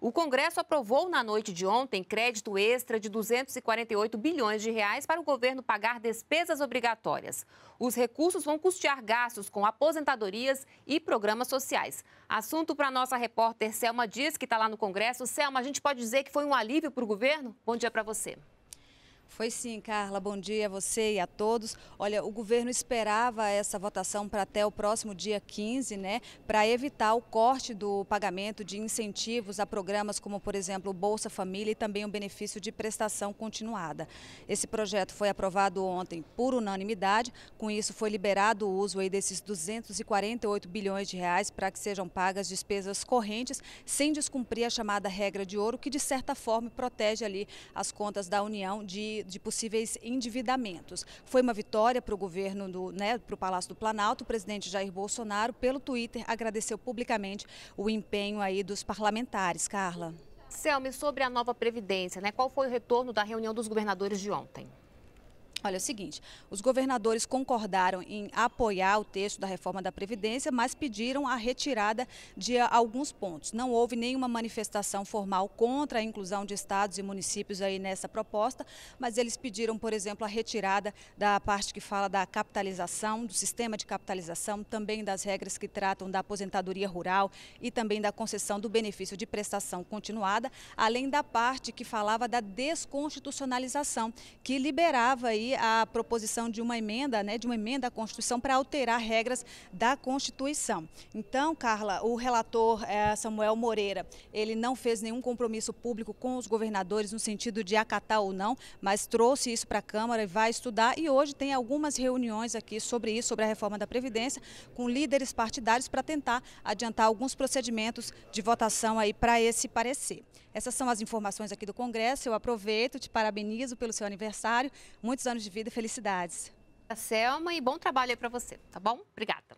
O Congresso aprovou na noite de ontem crédito extra de 248 bilhões de reais para o governo pagar despesas obrigatórias. Os recursos vão custear gastos com aposentadorias e programas sociais. Assunto para nossa repórter Selma Dias, que está lá no Congresso. Selma, a gente pode dizer que foi um alívio para o governo? Bom dia para você. Foi sim, Carla. Bom dia a você e a todos. Olha, o governo esperava essa votação para até o próximo dia 15, né, para evitar o corte do pagamento de incentivos a programas como, por exemplo, o Bolsa Família e também o benefício de prestação continuada. Esse projeto foi aprovado ontem por unanimidade. Com isso, foi liberado o uso aí desses 248 bilhões de reais para que sejam pagas despesas correntes, sem descumprir a chamada regra de ouro, que de certa forma protege ali as contas da União de de, possíveis endividamentos. Foi uma vitória para o governo, do, né, para o Palácio do Planalto. O presidente Jair Bolsonaro, pelo Twitter, agradeceu publicamente o empenho aí dos parlamentares. Carla. Selme, sobre a nova Previdência, né? qual foi o retorno da reunião dos governadores de ontem? Olha, é o seguinte, os governadores concordaram em apoiar o texto da reforma da Previdência, mas pediram a retirada de alguns pontos. Não houve nenhuma manifestação formal contra a inclusão de estados e municípios aí nessa proposta, mas eles pediram, por exemplo, a retirada da parte que fala da capitalização, do sistema de capitalização, também das regras que tratam da aposentadoria rural e também da concessão do benefício de prestação continuada, além da parte que falava da desconstitucionalização, que liberava aí a proposição de uma emenda, né, de uma emenda à Constituição para alterar regras da Constituição. Então, Carla, o relator é Samuel Moreira, ele não fez nenhum compromisso público com os governadores no sentido de acatar ou não, mas trouxe isso para a Câmara e vai estudar. E hoje tem algumas reuniões aqui sobre isso, sobre a reforma da Previdência, com líderes partidários para tentar adiantar alguns procedimentos de votação aí para esse parecer. Essas são as informações aqui do Congresso. Eu aproveito, te parabenizo pelo seu aniversário. Muitos anos anos de vida e felicidades. A Selma, e bom trabalho aí para você, tá bom? Obrigada.